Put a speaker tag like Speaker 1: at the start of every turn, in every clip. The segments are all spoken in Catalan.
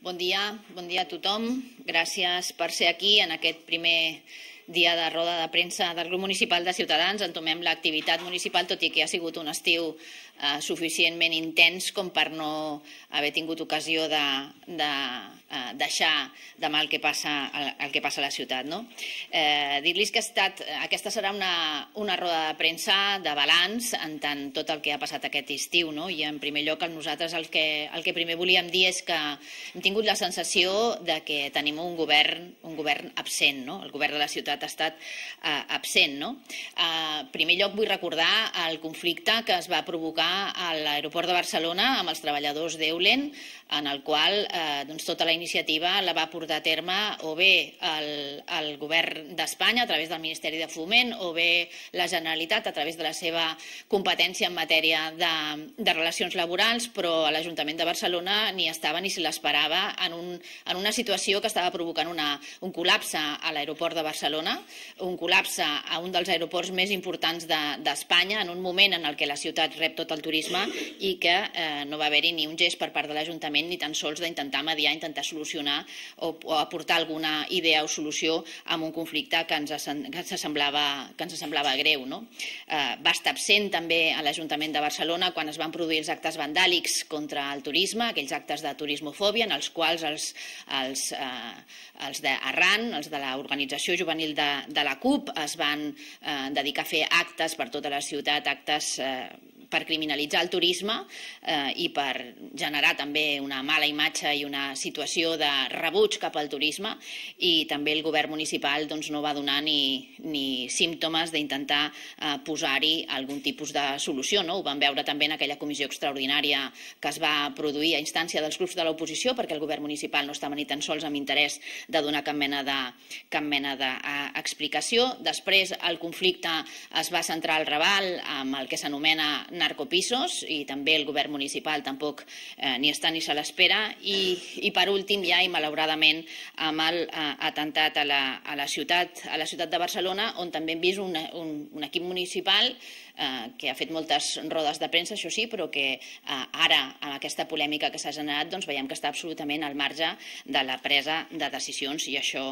Speaker 1: Bon dia, bon dia a tothom. Gràcies per ser aquí en aquest primer dia de roda de premsa del grup municipal de Ciutadans. Entomem l'activitat municipal, tot i que ha sigut un estiu eh, suficientment intens com per no haver tingut ocasió de, de eh, deixar de mal que passa, el, el que passa a la ciutat. No? Eh, Dir-los que ha estat, aquesta serà una, una roda de premsa de balanç en tant tot el que ha passat aquest estiu. No? I en primer lloc, nosaltres el que, el que primer volíem dir és que hem tingut la sensació de que tenim un govern, un govern absent. No? El govern de la ciutat ha estat eh, absent. No? Eh, primer lloc, vull recordar el conflicte que es va provocar a l'aeroport de Barcelona amb els treballadors d'Eulen en el qual eh, doncs, tota la iniciativa la va portar a terme o bé el, el govern d'Espanya a través del Ministeri de Foment o bé la Generalitat a través de la seva competència en matèria de, de relacions laborals, però a l'Ajuntament de Barcelona ni estava ni se l'esperava en, un, en una situació que estava provocant una, un col·lapse a l'aeroport de Barcelona, un col·lapse a un dels aeroports més importants d'Espanya, de, en un moment en el que la ciutat rep tot el turisme i que eh, no va haver-hi ni un gest per part de l'Ajuntament moment ni tan sols d'intentar mediar, intentar solucionar o, o aportar alguna idea o solució a un conflicte que ens, que ens, semblava, que ens semblava greu. No? Eh, va estar absent també a l'Ajuntament de Barcelona quan es van produir els actes vandàlics contra el turisme, aquells actes de turismofòbia en els quals els, els, eh, els d'Arran, els de l'organització juvenil de, de la CUP, es van eh, dedicar a fer actes per tota la ciutat, actes eh, per criminalitzar el turisme eh, i per generar també una mala imatge i una situació de rebuig cap al turisme i també el govern municipal doncs, no va donar ni, ni símptomes d'intentar eh, posar-hi algun tipus de solució. No? Ho vam veure també en aquella comissió extraordinària que es va produir a instància dels grups de l'oposició perquè el govern municipal no estava ni tan sols amb interès de donar cap mena de, cap mena d'explicació. De, uh, Després el conflicte es va centrar al Raval amb el que s'anomena narcopisos i també el govern municipal tampoc eh, ni està ni se l'espera. I, I per últim ja, i malauradament, amb el eh, atemptat a la, a, la ciutat, a la ciutat de Barcelona, on també hem vist un, un, un equip municipal eh, que ha fet moltes rodes de premsa, això sí, però que eh, ara, amb aquesta polèmica que s'ha generat, doncs veiem que està absolutament al marge de la presa de decisions i això,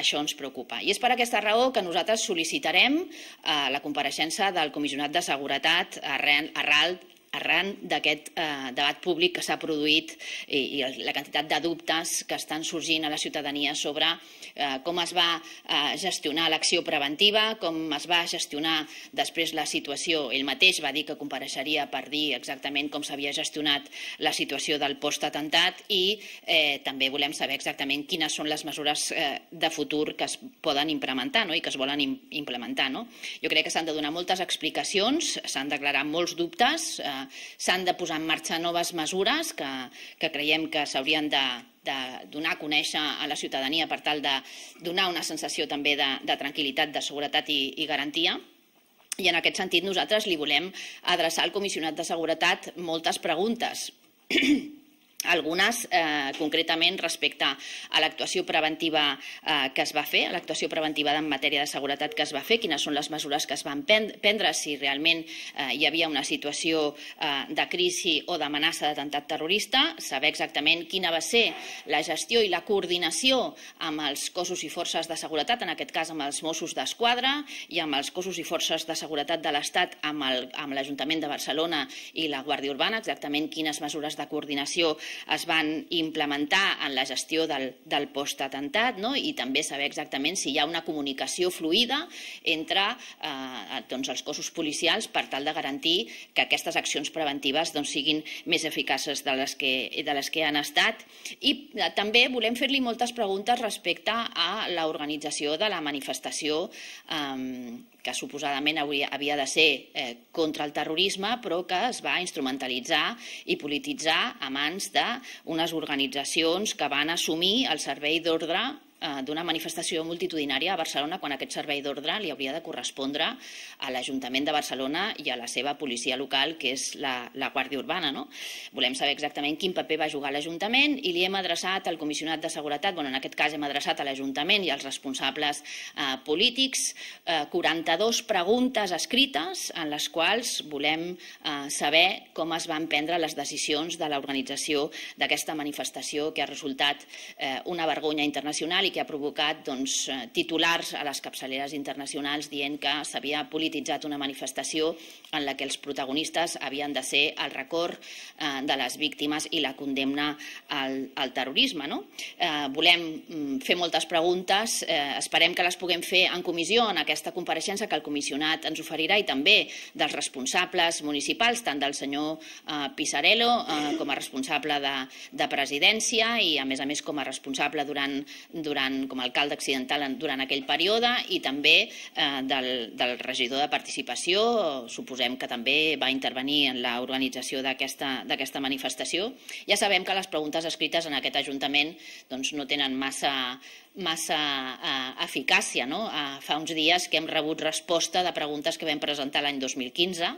Speaker 1: això ens preocupa. I és per aquesta raó que nosaltres sol·licitarem eh, la compareixença del comissionat de seguretat arran, Arald arran d'aquest eh, debat públic que s'ha produït i, i la quantitat de dubtes que estan sorgint a la ciutadania sobre eh, com es va eh, gestionar l'acció preventiva, com es va gestionar després la situació. Ell mateix va dir que compareixeria per dir exactament com s'havia gestionat la situació del post-atentat i eh, també volem saber exactament quines són les mesures eh, de futur que es poden implementar no? i que es volen implementar. No? Jo crec que s'han de donar moltes explicacions, s'han d'aclarar molts dubtes, eh, s'han de posar en marxa noves mesures que, que creiem que s'haurien de, de donar a conèixer a la ciutadania per tal de donar una sensació també de, de tranquil·litat, de seguretat i, i garantia. I en aquest sentit nosaltres li volem adreçar al comissionat de seguretat moltes preguntes. algunes eh, concretament respecte a l'actuació preventiva eh, que es va fer, a l'actuació preventiva en matèria de seguretat que es va fer, quines són les mesures que es van prendre, si realment eh, hi havia una situació eh, de crisi o d'amenaça d'atemptat terrorista, saber exactament quina va ser la gestió i la coordinació amb els cossos i forces de seguretat, en aquest cas amb els Mossos d'Esquadra i amb els cossos i forces de seguretat de l'Estat amb l'Ajuntament de Barcelona i la Guàrdia Urbana, exactament quines mesures de coordinació es van implementar en la gestió del, del post-atentat no? i també saber exactament si hi ha una comunicació fluida entre eh, doncs, els cossos policials per tal de garantir que aquestes accions preventives doncs, siguin més eficaces de les que, de les que han estat. I eh, també volem fer-li moltes preguntes respecte a l'organització de la manifestació eh, que suposadament hauria, havia de ser eh, contra el terrorisme, però que es va instrumentalitzar i polititzar a mans d'unes organitzacions que van assumir el servei d'ordre Eh, d'una manifestació multitudinària a Barcelona quan aquest servei d'ordre li hauria de correspondre a l'Ajuntament de Barcelona i a la seva policia local, que és la, la Guàrdia Urbana. No? Volem saber exactament quin paper va jugar l'Ajuntament i li hem adreçat al comissionat de Seguretat, bueno, en aquest cas hem adreçat a l'Ajuntament i als responsables eh, polítics, eh, 42 preguntes escrites en les quals volem eh, saber com es van prendre les decisions de l'organització d'aquesta manifestació que ha resultat eh, una vergonya internacional i que ha provocat doncs, eh, titulars a les capçaleres internacionals dient que s'havia polititzat una manifestació en la que els protagonistes havien de ser el record eh, de les víctimes i la condemna al, al terrorisme. No? Eh, volem mm, fer moltes preguntes, eh, esperem que les puguem fer en comissió, en aquesta compareixença que el comissionat ens oferirà i també dels responsables municipals, tant del senyor eh, Pissarello eh, com a responsable de, de presidència i, a més a més, com a responsable durant, durant durant, com a alcalde accidental durant aquell període i també eh, del, del regidor de participació, suposem que també va intervenir en l'organització d'aquesta manifestació. Ja sabem que les preguntes escrites en aquest Ajuntament doncs, no tenen massa massa eh, eficàcia. No? Eh, fa uns dies que hem rebut resposta de preguntes que vam presentar l'any 2015.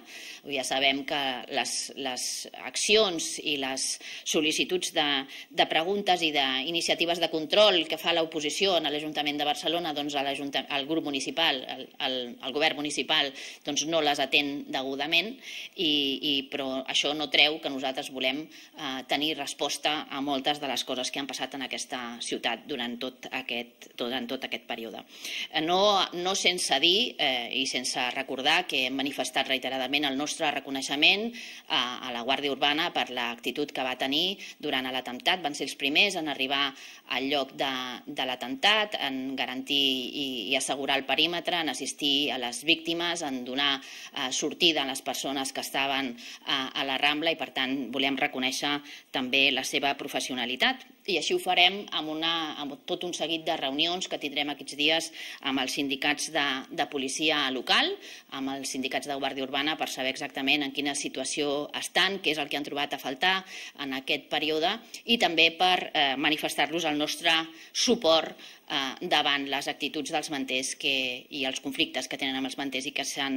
Speaker 1: Ja sabem que les, les accions i les sol·licituds de, de preguntes i d'iniciatives de control que fa l'oposició en l'Ajuntament de Barcelona, doncs al grup municipal, el, el, el govern municipal, doncs no les atén degudament, i, i, però això no treu que nosaltres volem eh, tenir resposta a moltes de les coses que han passat en aquesta ciutat durant tot aquest aquest, durant tot aquest període. Eh, no, no sense dir eh, i sense recordar que hem manifestat reiteradament el nostre reconeixement a, a la Guàrdia Urbana per l'actitud que va tenir durant l'atemptat. Van ser els primers en arribar al lloc de, de l'atemptat, en garantir i, i assegurar el perímetre, en assistir a les víctimes, en donar eh, sortida a les persones que estaven eh, a la Rambla i, per tant, volem reconèixer també la seva professionalitat i així ho farem amb, una, amb tot un seguit de reunions que tindrem aquests dies amb els sindicats de, de policia local, amb els sindicats de Guàrdia Urbana per saber exactament en quina situació estan, què és el que han trobat a faltar en aquest període i també per eh, manifestar-los el nostre suport Eh, davant les actituds dels manters que, i els conflictes que tenen amb els manters i que s'han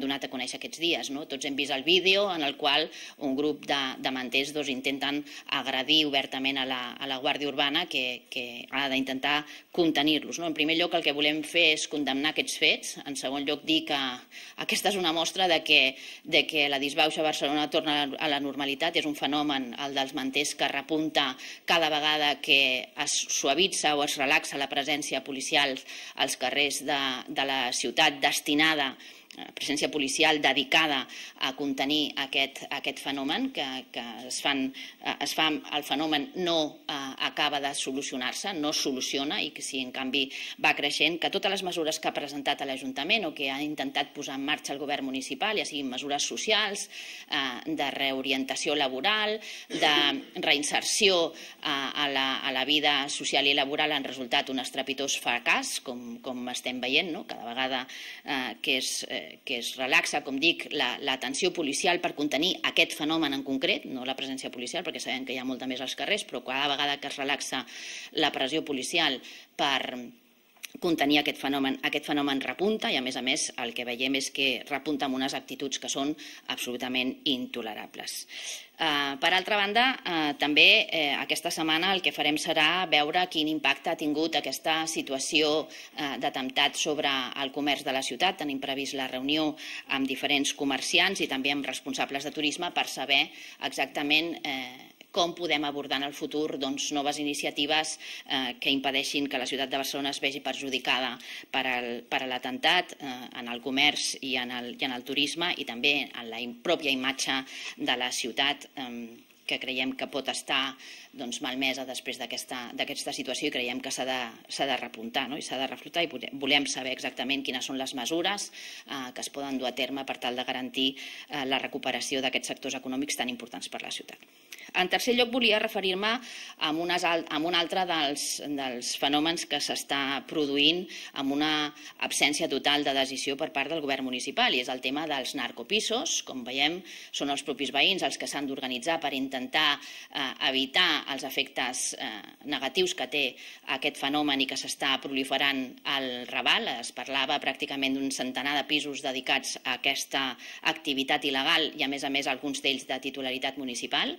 Speaker 1: donat a conèixer aquests dies. No? Tots hem vist el vídeo en el qual un grup de, de manters dos intenten agredir obertament a la, a la Guàrdia Urbana que, que ha d'intentar contenir-los. No? En primer lloc, el que volem fer és condemnar aquests fets. En segon lloc, dir que aquesta és una mostra de que, de que la disbauxa a Barcelona torna a la normalitat. És un fenomen, el dels manters, que repunta cada vegada que es suavitza o es relaxa la presència policial als carrers de, de la ciutat destinada a Eh, presència policial dedicada a contenir aquest, aquest fenomen, que, que es, fan, eh, es fa, el fenomen no eh, acaba de solucionar-se, no soluciona i que si en canvi va creixent, que totes les mesures que ha presentat a l'Ajuntament o que ha intentat posar en marxa el govern municipal, ja siguin mesures socials, eh, de reorientació laboral, de reinserció eh, a, la, a la vida social i laboral han resultat un estrepitós fracàs, com, com estem veient, no? cada vegada eh, que és, eh, que es relaxa, com dic, l'atenció la, policial per contenir aquest fenomen en concret, no la presència policial, perquè sabem que hi ha molta més als carrers, però cada vegada que es relaxa la pressió policial per contenir aquest fenomen. Aquest fenomen repunta i, a més a més, el que veiem és que repunta amb unes actituds que són absolutament intolerables. Eh, per altra banda, eh, també eh, aquesta setmana el que farem serà veure quin impacte ha tingut aquesta situació d'atemptat sobre el comerç de la ciutat. Tenim previst la reunió amb diferents comerciants i també amb responsables de turisme per saber exactament eh, com podem abordar en el futur doncs, noves iniciatives eh, que impedeixin que la ciutat de Barcelona es vegi perjudicada per l'atemptat eh, en el comerç i en el, i en el turisme i també en la pròpia imatge de la ciutat eh, que creiem que pot estar doncs, malmesa després d'aquesta situació i creiem que s'ha de, de repuntar no? i s'ha de reflotar i volem saber exactament quines són les mesures eh, que es poden dur a terme per tal de garantir eh, la recuperació d'aquests sectors econòmics tan importants per a la ciutat. En tercer lloc, volia referir-me a un altre dels, dels fenòmens que s'està produint amb una absència total de decisió per part del govern municipal, i és el tema dels narcopisos. Com veiem, són els propis veïns els que s'han d'organitzar per intentar eh, evitar els efectes eh, negatius que té aquest fenomen i que s'està proliferant al Raval. Es parlava pràcticament d'un centenar de pisos dedicats a aquesta activitat il·legal i, a més a més, alguns d'ells de titularitat municipal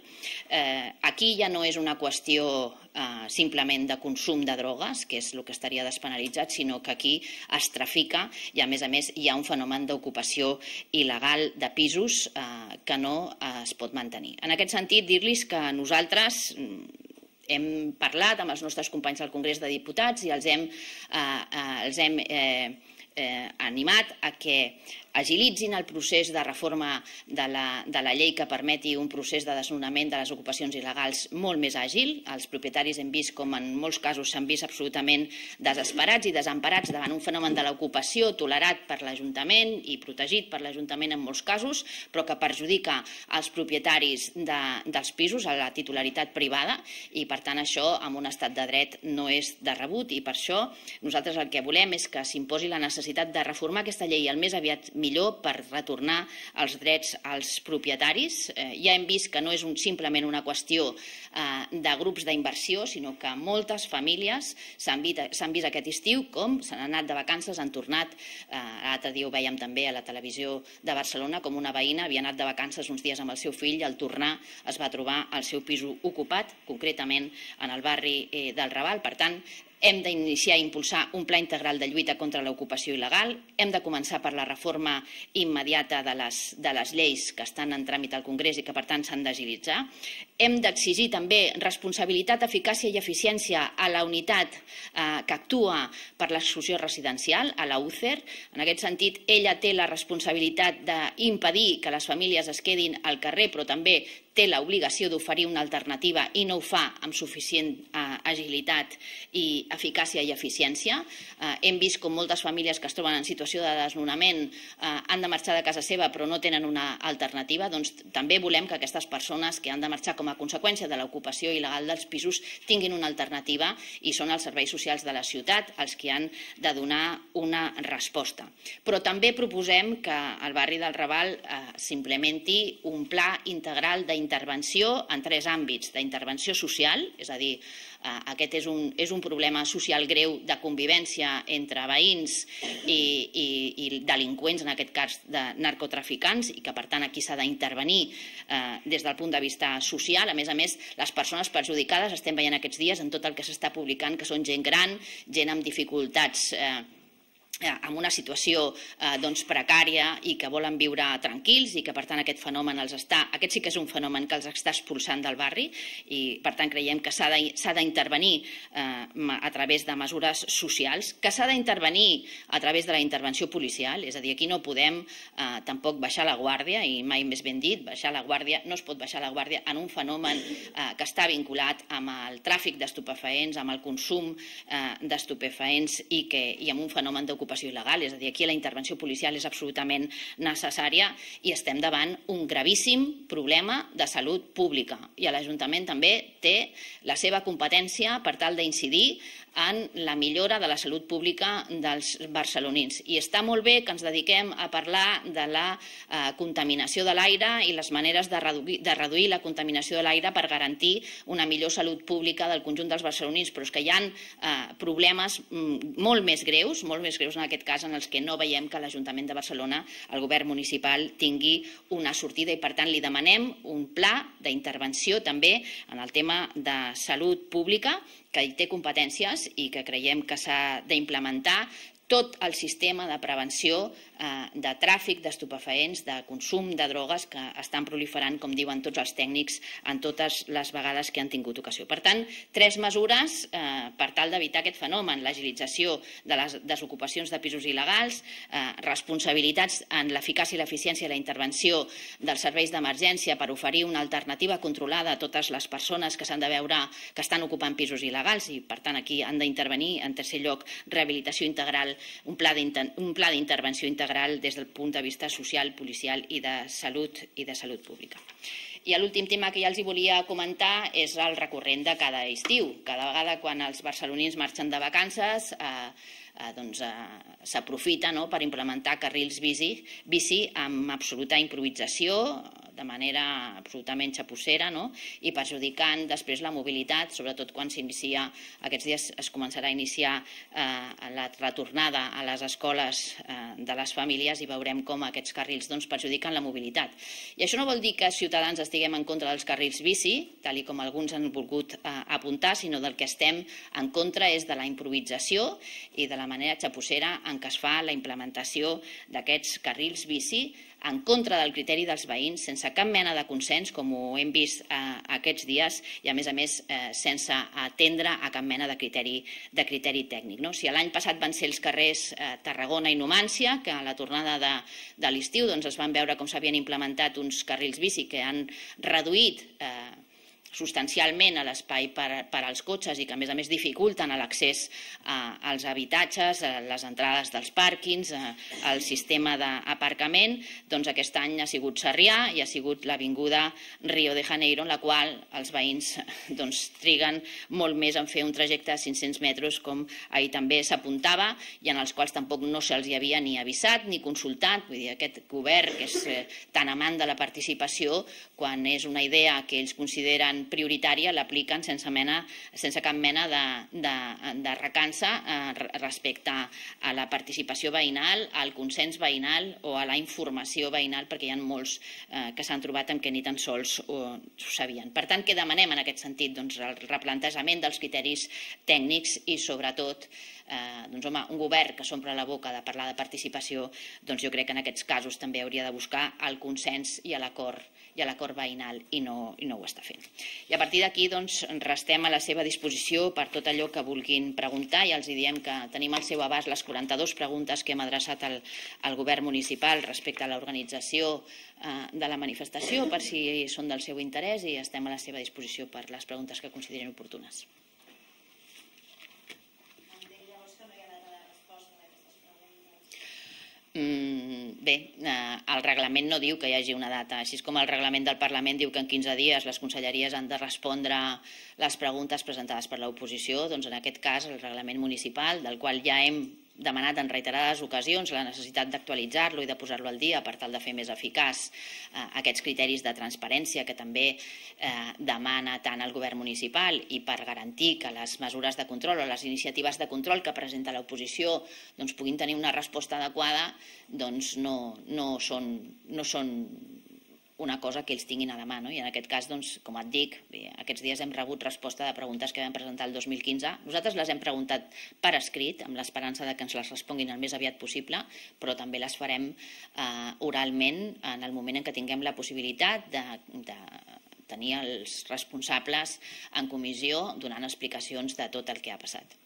Speaker 1: eh, aquí ja no és una qüestió eh, simplement de consum de drogues, que és el que estaria despenalitzat, sinó que aquí es trafica i, a més a més, hi ha un fenomen d'ocupació il·legal de pisos eh, que no es pot mantenir. En aquest sentit, dir-los que nosaltres mm, hem parlat amb els nostres companys al Congrés de Diputats i els hem, eh, eh, els hem eh, eh, animat a que agilitzin el procés de reforma de la, de la llei que permeti un procés de desnonament de les ocupacions il·legals molt més àgil. Els propietaris hem vist com en molts casos s'han vist absolutament desesperats i desemparats davant un fenomen de l'ocupació tolerat per l'Ajuntament i protegit per l'Ajuntament en molts casos, però que perjudica els propietaris de, dels pisos a la titularitat privada i, per tant, això en un estat de dret no és de rebut i per això nosaltres el que volem és que s'imposi la necessitat de reformar aquesta llei el més aviat millor per retornar els drets als propietaris. Eh, ja hem vist que no és un, simplement una qüestió eh, de grups d'inversió, sinó que moltes famílies s'han vist, vist aquest estiu com s'han anat de vacances, han tornat, eh, l'altre dia ho veiem també a la televisió de Barcelona, com una veïna havia anat de vacances uns dies amb el seu fill i al tornar es va trobar el seu pis ocupat, concretament en el barri eh, del Raval. Per tant, hem d'iniciar i impulsar un pla integral de lluita contra l'ocupació il·legal. Hem de començar per la reforma immediata de les, de les lleis que estan en tràmit al Congrés i que, per tant, s'han d'agilitzar. Hem d'exigir també responsabilitat, eficàcia i eficiència a la unitat eh, que actua per l'exclusió residencial, a la UCER. En aquest sentit, ella té la responsabilitat d'impedir que les famílies es quedin al carrer, però també té l'obligació d'oferir una alternativa i no ho fa amb suficient eh, agilitat i eficàcia i eficiència. Eh, hem vist com moltes famílies que es troben en situació de desnonament eh, han de marxar de casa seva però no tenen una alternativa. Doncs també volem que aquestes persones que han de marxar com a conseqüència de l'ocupació il·legal dels pisos tinguin una alternativa i són els serveis socials de la ciutat els que han de donar una resposta. Però també proposem que al barri del Raval eh, s'implementi un pla integral d'intervenció d'intervenció en tres àmbits, d'intervenció social, és a dir, eh, aquest és un, és un problema social greu de convivència entre veïns i, i, i delinqüents, en aquest cas de narcotraficants, i que per tant aquí s'ha d'intervenir eh, des del punt de vista social. A més a més, les persones perjudicades estem veient aquests dies en tot el que s'està publicant, que són gent gran, gent amb dificultats eh, Eh, amb una situació eh, doncs, precària i que volen viure tranquils i que, per tant, aquest fenomen els està... Aquest sí que és un fenomen que els està expulsant del barri i, per tant, creiem que s'ha d'intervenir eh, a través de mesures socials, que s'ha d'intervenir a través de la intervenció policial, és a dir, aquí no podem eh, tampoc baixar la guàrdia, i mai més ben dit, baixar la guàrdia, no es pot baixar la guàrdia en un fenomen eh, que està vinculat amb el tràfic d'estupefaents, amb el consum eh, d'estupefaents i, que, i amb un fenomen d'ocupació ocupació il·legal, és a dir, aquí la intervenció policial és absolutament necessària i estem davant un gravíssim problema de salut pública i l'Ajuntament també té la seva competència per tal d'incidir en la millora de la salut pública dels barcelonins. I està molt bé que ens dediquem a parlar de la eh, contaminació de l'aire i les maneres de reduir, de reduir la contaminació de l'aire per garantir una millor salut pública del conjunt dels barcelonins, però és que hi ha eh, problemes mm, molt més greus, molt més greus en aquest cas en els que no veiem que l'Ajuntament de Barcelona, el govern municipal, tingui una sortida i, per tant, li demanem un pla d'intervenció també en el tema de salut pública que hi té competències i que creiem que s'ha d'implementar tot el sistema de prevenció eh, de tràfic d'estupefaents, de consum de drogues que estan proliferant, com diuen tots els tècnics, en totes les vegades que han tingut ocasió. Per tant, tres mesures eh, per tal d'evitar aquest fenomen, l'agilització de les desocupacions de pisos il·legals, eh, responsabilitats en l'eficàcia i l'eficiència de la intervenció dels serveis d'emergència per oferir una alternativa controlada a totes les persones que s'han de veure que estan ocupant pisos il·legals i, per tant, aquí han d'intervenir, en tercer lloc, rehabilitació integral un pla d'intervenció integral des del punt de vista social, policial i de salut i de salut pública. I l'últim tema que ja els hi volia comentar és el recurrent de cada estiu. Cada vegada quan els barcelonins marxen de vacances eh, Eh, doncs, eh, s'aprofita no, per implementar carrils bici, bici amb absoluta improvisació, de manera absolutament xapussera no? i perjudicant després la mobilitat, sobretot quan s'inicia, aquests dies es començarà a iniciar eh, la retornada a les escoles eh, de les famílies i veurem com aquests carrils doncs, perjudiquen la mobilitat. I això no vol dir que els ciutadans estiguem en contra dels carrils bici, tal i com alguns han volgut eh, apuntar, sinó del que estem en contra és de la improvisació i de la manera xapucera en què es fa la implementació d'aquests carrils bici en contra del criteri dels veïns, sense cap mena de consens, com ho hem vist eh, aquests dies, i a més a més eh, sense atendre a cap mena de criteri, de criteri tècnic. No? Si l'any passat van ser els carrers eh, Tarragona i Numància, que a la tornada de, de l'estiu doncs, es van veure com s'havien implementat uns carrils bici que han reduït eh, substancialment a l'espai per, per als cotxes i que, a més a més, dificulten l'accés eh, als habitatges, a eh, les entrades dels pàrquings, eh, al sistema d'aparcament, doncs aquest any ha sigut Sarrià i ha sigut l'Avinguda Rio de Janeiro, en la qual els veïns doncs, triguen molt més en fer un trajecte de 500 metres, com ahir també s'apuntava, i en els quals tampoc no se'ls hi havia ni avisat ni consultat. Vull dir, aquest govern, que és eh, tan amant de la participació, quan és una idea que ells consideren prioritària, l'apliquen sense, mena, sense cap mena de, de, de recança eh, respecte a la participació veïnal, al consens veïnal o a la informació veïnal, perquè hi ha molts eh, que s'han trobat amb que ni tan sols ho, ho sabien. Per tant, què demanem en aquest sentit? Doncs el replantejament dels criteris tècnics i, sobretot, eh, doncs, home, un govern que s'omple la boca de parlar de participació, doncs jo crec que en aquests casos també hauria de buscar el consens i l'acord i a l'acord veïnal i no, i no ho està fent. I a partir d'aquí doncs, restem a la seva disposició per tot allò que vulguin preguntar i els diem que tenim al seu abast les 42 preguntes que hem adreçat al, al govern municipal respecte a l'organització eh, de la manifestació per si són del seu interès i estem a la seva disposició per les preguntes que considerin oportunes. Mm, bé, eh, el reglament no diu que hi hagi una data, així com el reglament del Parlament diu que en 15 dies les conselleries han de respondre les preguntes presentades per l'oposició, doncs en aquest cas el reglament municipal, del qual ja hem demanat en reiterades ocasions la necessitat d'actualitzar-lo i de posar-lo al dia per tal de fer més eficaç eh, aquests criteris de transparència que també eh, demana tant el govern municipal i per garantir que les mesures de control o les iniciatives de control que presenta l'oposició doncs, puguin tenir una resposta adequada, doncs no, no, són, no són una cosa que ells tinguin a la mà. No? I en aquest cas, doncs, com et dic, bé, aquests dies hem rebut resposta de preguntes que vam presentar el 2015. Nosaltres les hem preguntat per escrit, amb l'esperança de que ens les responguin el més aviat possible, però també les farem eh, oralment en el moment en què tinguem la possibilitat de, de tenir els responsables en comissió donant explicacions de tot el que ha passat.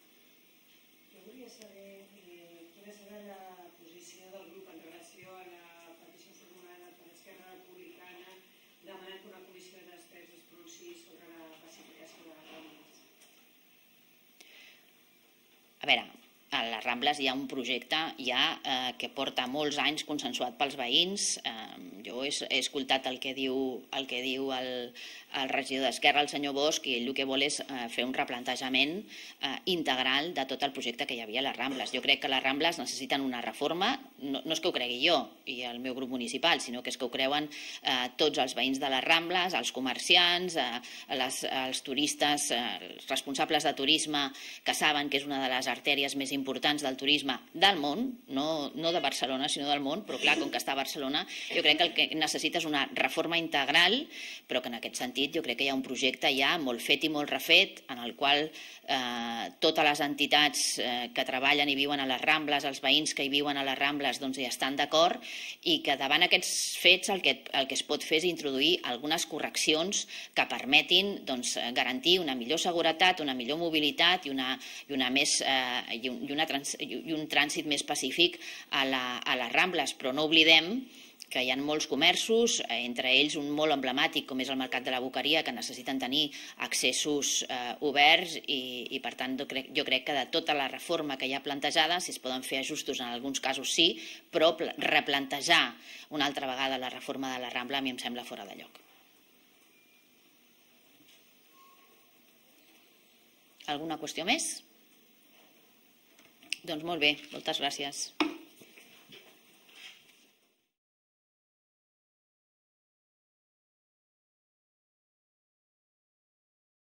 Speaker 1: veure, a les Rambles hi ha un projecte ja eh, que porta molts anys consensuat pels veïns. Eh, jo he, he escoltat el que diu el, que diu el, el regidor d'Esquerra, el senyor Bosch, i ell el que vol és eh, fer un replantejament eh, integral de tot el projecte que hi havia a les Rambles. Jo crec que les Rambles necessiten una reforma no, no és que ho cregui jo i el meu grup municipal, sinó que és que ho creuen eh, tots els veïns de les Rambles, els comerciants, eh, les, els turistes, eh, els responsables de turisme, que saben que és una de les artèries més importants del turisme del món, no, no de Barcelona, sinó del món, però clar, com que està a Barcelona, jo crec que el que necessita és una reforma integral, però que en aquest sentit jo crec que hi ha un projecte ja molt fet i molt refet, en el qual eh, totes les entitats eh, que treballen i viuen a les Rambles, els veïns que hi viuen a les Rambles, pobles doncs, hi estan d'acord i que davant aquests fets el que, el que es pot fer és introduir algunes correccions que permetin doncs, garantir una millor seguretat, una millor mobilitat i, una, i, una més, eh, i, un, i, una trans, i un trànsit més pacífic a, la, a les Rambles. Però no oblidem que hi ha molts comerços, eh, entre ells un molt emblemàtic com és el mercat de la Boqueria, que necessiten tenir accessos eh, oberts i, i per tant jo crec, jo crec que de tota la reforma que hi ha plantejada, si es poden fer ajustos en alguns casos sí, però replantejar una altra vegada la reforma de la Rambla a mi em sembla fora de lloc. Alguna qüestió més? Doncs molt bé, moltes gràcies.